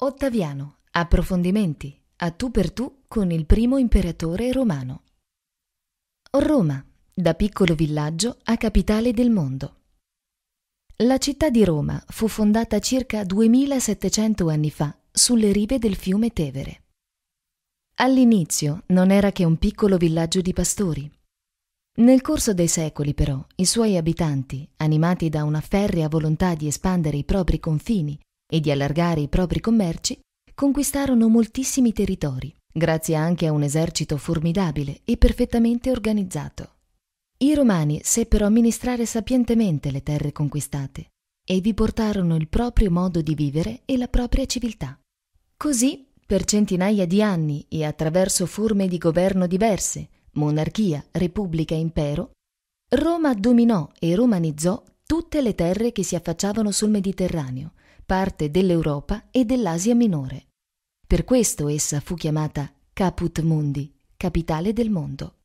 Ottaviano, approfondimenti, a tu per tu con il primo imperatore romano. Roma, da piccolo villaggio a capitale del mondo. La città di Roma fu fondata circa 2700 anni fa sulle rive del fiume Tevere. All'inizio non era che un piccolo villaggio di pastori. Nel corso dei secoli però i suoi abitanti, animati da una ferrea volontà di espandere i propri confini e di allargare i propri commerci, conquistarono moltissimi territori, grazie anche a un esercito formidabile e perfettamente organizzato. I Romani seppero amministrare sapientemente le terre conquistate e vi portarono il proprio modo di vivere e la propria civiltà. Così, per centinaia di anni e attraverso forme di governo diverse, monarchia, repubblica e impero, Roma dominò e romanizzò tutte le terre che si affacciavano sul Mediterraneo, parte dell'Europa e dell'Asia minore. Per questo essa fu chiamata Caput Mundi, capitale del mondo.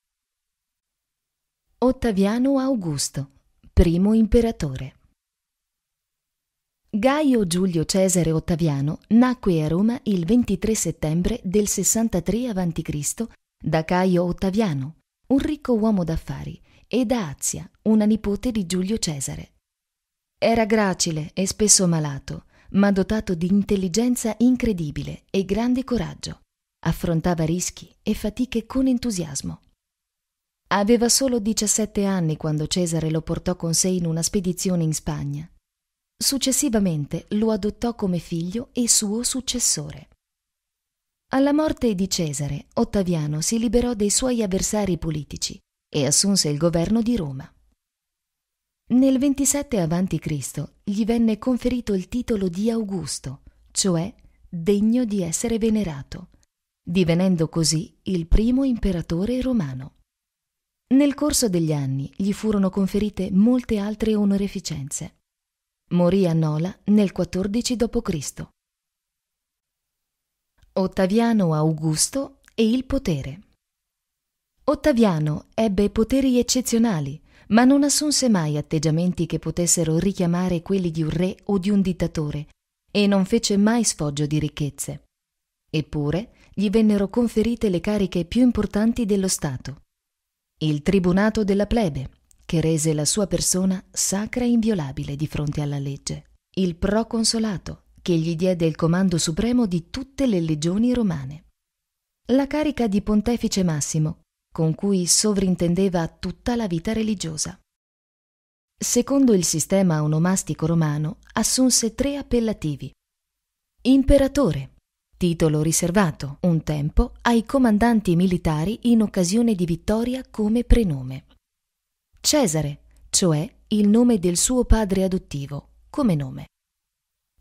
Ottaviano Augusto, primo imperatore. Gaio Giulio Cesare Ottaviano nacque a Roma il 23 settembre del 63 a.C. da Caio Ottaviano, un ricco uomo d'affari, e da Azia, una nipote di Giulio Cesare. Era gracile e spesso malato, ma dotato di intelligenza incredibile e grande coraggio. Affrontava rischi e fatiche con entusiasmo. Aveva solo 17 anni quando Cesare lo portò con sé in una spedizione in Spagna. Successivamente lo adottò come figlio e suo successore. Alla morte di Cesare, Ottaviano si liberò dei suoi avversari politici e assunse il governo di Roma. Nel 27 a.C. gli venne conferito il titolo di Augusto, cioè degno di essere venerato, divenendo così il primo imperatore romano. Nel corso degli anni gli furono conferite molte altre onoreficenze. Morì a Nola nel 14 d.C. Ottaviano Augusto e il potere. Ottaviano ebbe poteri eccezionali ma non assunse mai atteggiamenti che potessero richiamare quelli di un re o di un dittatore, e non fece mai sfoggio di ricchezze. Eppure gli vennero conferite le cariche più importanti dello Stato. Il tribunato della plebe, che rese la sua persona sacra e inviolabile di fronte alla legge. Il proconsolato, che gli diede il comando supremo di tutte le legioni romane. La carica di pontefice massimo, con cui sovrintendeva tutta la vita religiosa. Secondo il sistema onomastico romano assunse tre appellativi. Imperatore, titolo riservato un tempo ai comandanti militari in occasione di vittoria come prenome. Cesare, cioè il nome del suo padre adottivo, come nome.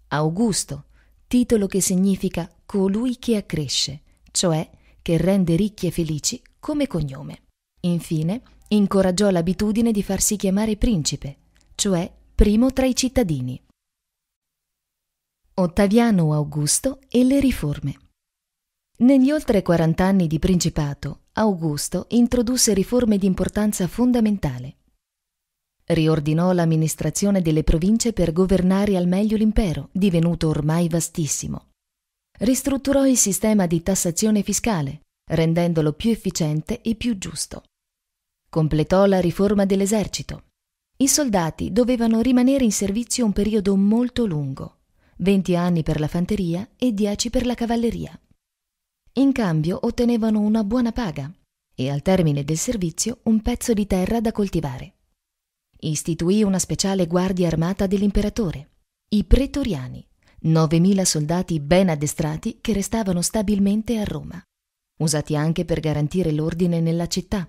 Augusto, titolo che significa colui che accresce, cioè che rende ricchi e felici come cognome. Infine, incoraggiò l'abitudine di farsi chiamare principe, cioè primo tra i cittadini. Ottaviano Augusto e le riforme. Negli oltre 40 anni di principato, Augusto introdusse riforme di importanza fondamentale. Riordinò l'amministrazione delle province per governare al meglio l'impero, divenuto ormai vastissimo. Ristrutturò il sistema di tassazione fiscale, rendendolo più efficiente e più giusto. Completò la riforma dell'esercito. I soldati dovevano rimanere in servizio un periodo molto lungo, 20 anni per la fanteria e 10 per la cavalleria. In cambio ottenevano una buona paga e al termine del servizio un pezzo di terra da coltivare. Istituì una speciale guardia armata dell'imperatore, i pretoriani, 9.000 soldati ben addestrati che restavano stabilmente a Roma usati anche per garantire l'ordine nella città.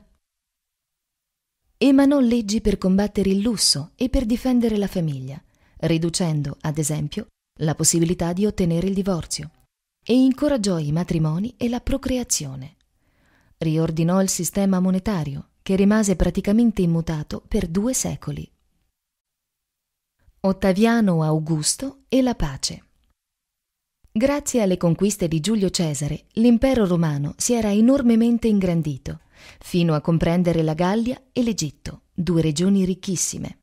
Emanò leggi per combattere il lusso e per difendere la famiglia, riducendo, ad esempio, la possibilità di ottenere il divorzio, e incoraggiò i matrimoni e la procreazione. Riordinò il sistema monetario, che rimase praticamente immutato per due secoli. Ottaviano Augusto e la pace. Grazie alle conquiste di Giulio Cesare, l'impero romano si era enormemente ingrandito, fino a comprendere la Gallia e l'Egitto, due regioni ricchissime.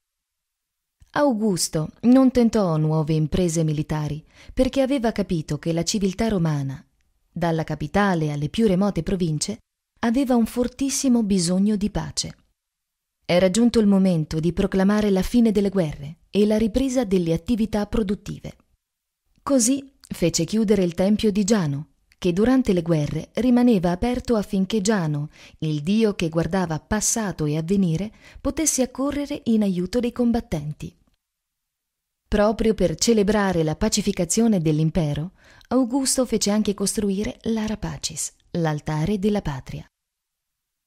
Augusto non tentò nuove imprese militari, perché aveva capito che la civiltà romana, dalla capitale alle più remote province, aveva un fortissimo bisogno di pace. Era giunto il momento di proclamare la fine delle guerre e la ripresa delle attività produttive. Così Fece chiudere il tempio di Giano, che durante le guerre rimaneva aperto affinché Giano, il dio che guardava passato e avvenire, potesse accorrere in aiuto dei combattenti. Proprio per celebrare la pacificazione dell'impero, Augusto fece anche costruire l'Ara Pacis, l'altare della patria.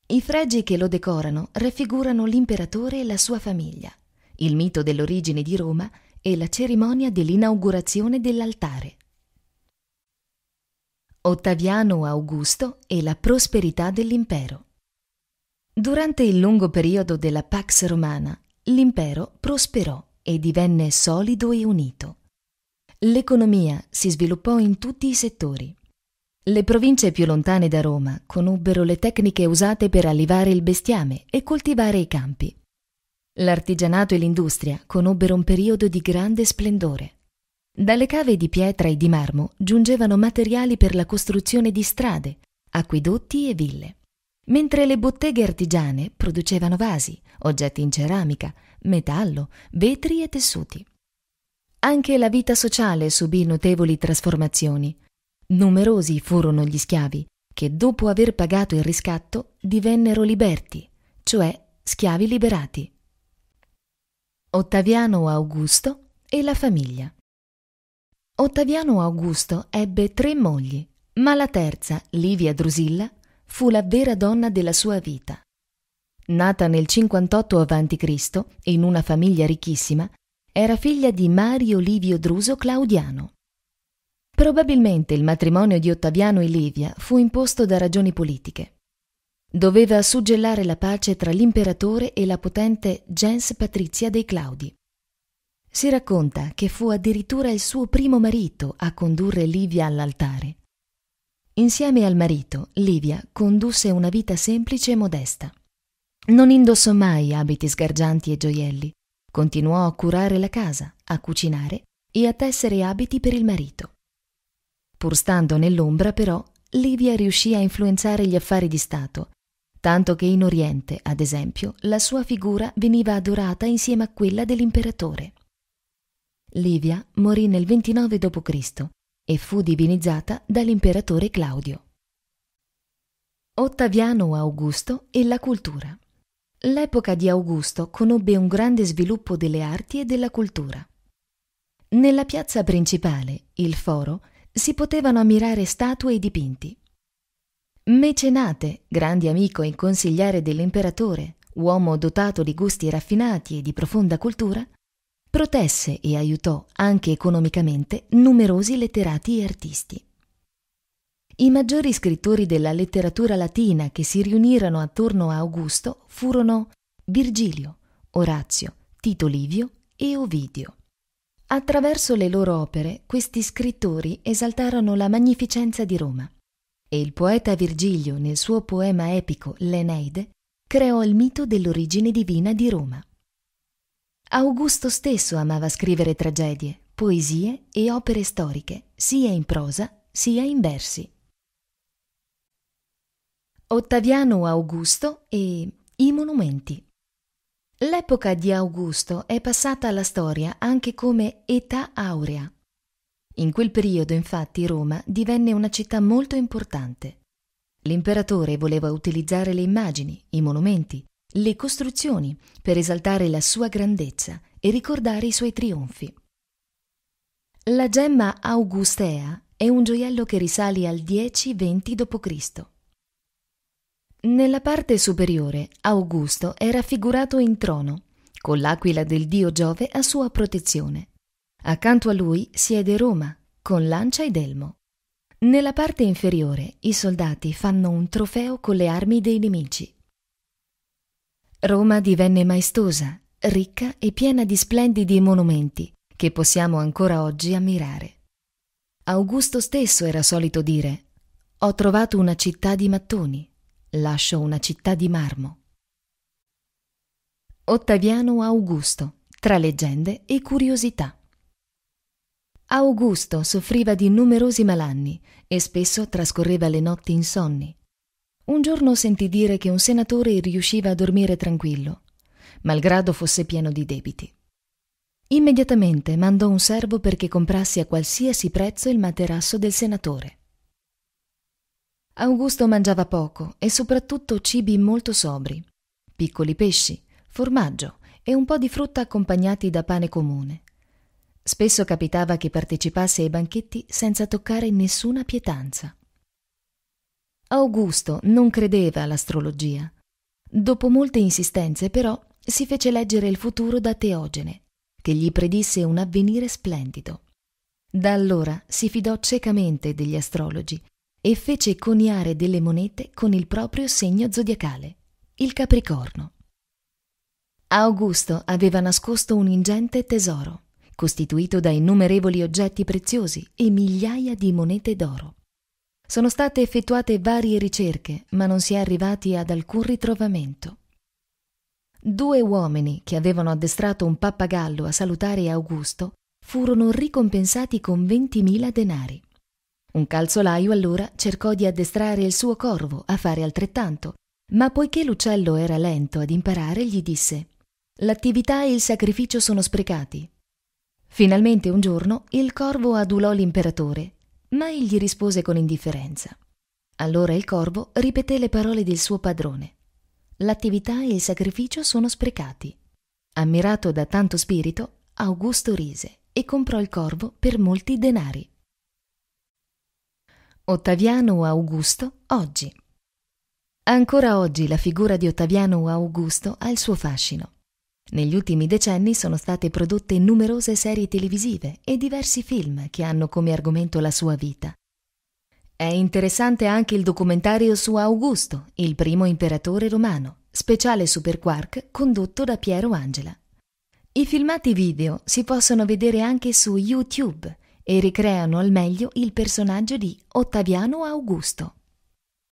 I fregi che lo decorano raffigurano l'imperatore e la sua famiglia, il mito dell'origine di Roma e la cerimonia dell'inaugurazione dell'altare. Ottaviano Augusto e la prosperità dell'impero. Durante il lungo periodo della Pax Romana, l'impero prosperò e divenne solido e unito. L'economia si sviluppò in tutti i settori. Le province più lontane da Roma conobbero le tecniche usate per allevare il bestiame e coltivare i campi. L'artigianato e l'industria conobbero un periodo di grande splendore. Dalle cave di pietra e di marmo giungevano materiali per la costruzione di strade, acquedotti e ville, mentre le botteghe artigiane producevano vasi, oggetti in ceramica, metallo, vetri e tessuti. Anche la vita sociale subì notevoli trasformazioni. Numerosi furono gli schiavi che, dopo aver pagato il riscatto, divennero liberti, cioè schiavi liberati. Ottaviano Augusto e la famiglia. Ottaviano Augusto ebbe tre mogli, ma la terza, Livia Drusilla, fu la vera donna della sua vita. Nata nel 58 a.C. in una famiglia ricchissima, era figlia di Mario Livio Druso Claudiano. Probabilmente il matrimonio di Ottaviano e Livia fu imposto da ragioni politiche. Doveva suggellare la pace tra l'imperatore e la potente gens patrizia dei Claudi. Si racconta che fu addirittura il suo primo marito a condurre Livia all'altare. Insieme al marito, Livia condusse una vita semplice e modesta. Non indossò mai abiti sgargianti e gioielli. Continuò a curare la casa, a cucinare e a tessere abiti per il marito. Pur stando nell'ombra, però, Livia riuscì a influenzare gli affari di Stato, tanto che in Oriente, ad esempio, la sua figura veniva adorata insieme a quella dell'imperatore. Livia morì nel 29 d.C. e fu divinizzata dall'imperatore Claudio. Ottaviano Augusto e la cultura. L'epoca di Augusto conobbe un grande sviluppo delle arti e della cultura. Nella piazza principale, il foro, si potevano ammirare statue e dipinti. Mecenate, grande amico e consigliere dell'imperatore, uomo dotato di gusti raffinati e di profonda cultura, protesse e aiutò anche economicamente numerosi letterati e artisti. I maggiori scrittori della letteratura latina che si riunirono attorno a Augusto furono Virgilio, Orazio, Tito Livio e Ovidio. Attraverso le loro opere questi scrittori esaltarono la magnificenza di Roma e il poeta Virgilio nel suo poema epico L'Eneide creò il mito dell'origine divina di Roma. Augusto stesso amava scrivere tragedie, poesie e opere storiche, sia in prosa sia in versi. Ottaviano Augusto e i monumenti. L'epoca di Augusto è passata alla storia anche come età aurea. In quel periodo infatti Roma divenne una città molto importante. L'imperatore voleva utilizzare le immagini, i monumenti, le costruzioni per esaltare la sua grandezza e ricordare i suoi trionfi. La gemma augustea è un gioiello che risale al 10-20 d.C. Nella parte superiore Augusto è raffigurato in trono, con l'aquila del dio Giove a sua protezione. Accanto a lui siede Roma, con lancia ed elmo. Nella parte inferiore i soldati fanno un trofeo con le armi dei nemici. Roma divenne maestosa, ricca e piena di splendidi monumenti che possiamo ancora oggi ammirare. Augusto stesso era solito dire Ho trovato una città di mattoni, lascio una città di marmo. Ottaviano Augusto, tra leggende e curiosità. Augusto soffriva di numerosi malanni e spesso trascorreva le notti insonni. Un giorno sentì dire che un senatore riusciva a dormire tranquillo, malgrado fosse pieno di debiti. Immediatamente mandò un servo perché comprasse a qualsiasi prezzo il materasso del senatore. Augusto mangiava poco e soprattutto cibi molto sobri, piccoli pesci, formaggio e un po' di frutta accompagnati da pane comune. Spesso capitava che partecipasse ai banchetti senza toccare nessuna pietanza. Augusto non credeva all'astrologia. Dopo molte insistenze, però, si fece leggere il futuro da Teogene, che gli predisse un avvenire splendido. Da allora si fidò ciecamente degli astrologi e fece coniare delle monete con il proprio segno zodiacale, il Capricorno. Augusto aveva nascosto un ingente tesoro, costituito da innumerevoli oggetti preziosi e migliaia di monete d'oro. Sono state effettuate varie ricerche, ma non si è arrivati ad alcun ritrovamento. Due uomini che avevano addestrato un pappagallo a salutare Augusto furono ricompensati con 20.000 denari. Un calzolaio allora cercò di addestrare il suo corvo a fare altrettanto, ma poiché l'uccello era lento ad imparare, gli disse L'attività e il sacrificio sono sprecati. Finalmente un giorno il corvo adulò l'imperatore ma egli rispose con indifferenza. Allora il corvo ripeté le parole del suo padrone. L'attività e il sacrificio sono sprecati. Ammirato da tanto spirito, Augusto rise e comprò il corvo per molti denari. Ottaviano Augusto oggi. Ancora oggi la figura di Ottaviano Augusto ha il suo fascino. Negli ultimi decenni sono state prodotte numerose serie televisive e diversi film che hanno come argomento la sua vita. È interessante anche il documentario su Augusto, il primo imperatore romano, speciale Superquark condotto da Piero Angela. I filmati video si possono vedere anche su YouTube e ricreano al meglio il personaggio di Ottaviano Augusto.